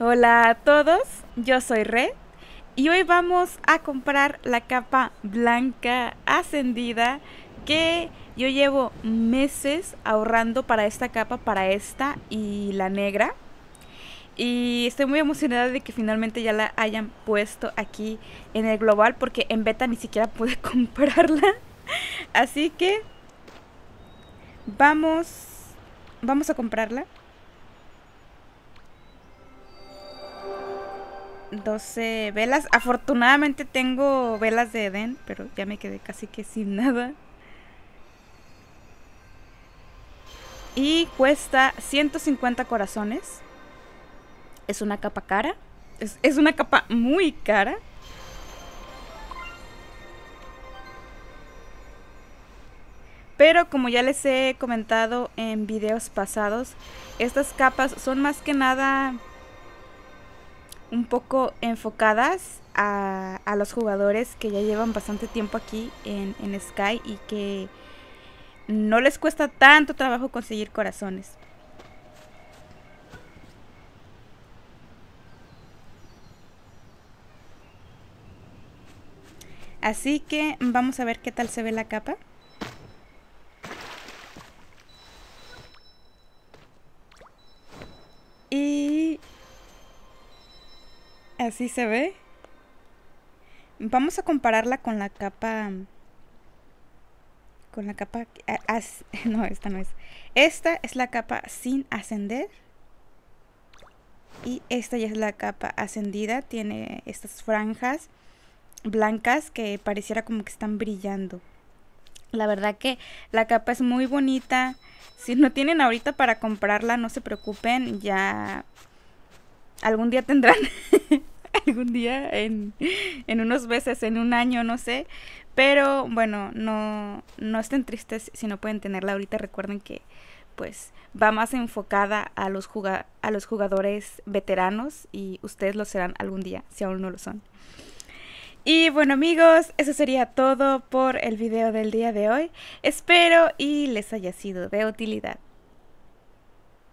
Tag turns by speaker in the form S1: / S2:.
S1: Hola a todos, yo soy Red y hoy vamos a comprar la capa blanca ascendida que yo llevo meses ahorrando para esta capa, para esta y la negra. Y estoy muy emocionada de que finalmente ya la hayan puesto aquí en el global porque en beta ni siquiera pude comprarla. Así que vamos vamos a comprarla. 12 velas. Afortunadamente tengo velas de Edén, pero ya me quedé casi que sin nada. Y cuesta 150 corazones. Es una capa cara. Es, es una capa muy cara. Pero como ya les he comentado en videos pasados, estas capas son más que nada un poco enfocadas a, los jugadores que ya llevan bastante tiempo aquí en, Sky y que no les cuesta tanto trabajo conseguir corazones. Así que vamos a ver qué tal se ve la capa. Así se ve. Vamos a compararla con la capa... Con la capa... no, esta no es. Esta es la capa sin ascender. Y esta ya es la capa ascendida. Tiene estas franjas blancas que pareciera como que están brillando. La verdad que la capa es muy bonita. Si no tienen ahorita para comprarla, no se preocupen. Ya algún día tendrán, algún día en, en unos meses, en un año, no sé. Pero bueno, no, no estén tristes si no pueden tenerla ahorita. Recuerden que pues va más enfocada a los, a los jugadores veteranos y ustedes lo serán algún día, si aún no lo son. Y bueno amigos, eso sería todo por el video del día de hoy. Espero y les haya sido de utilidad.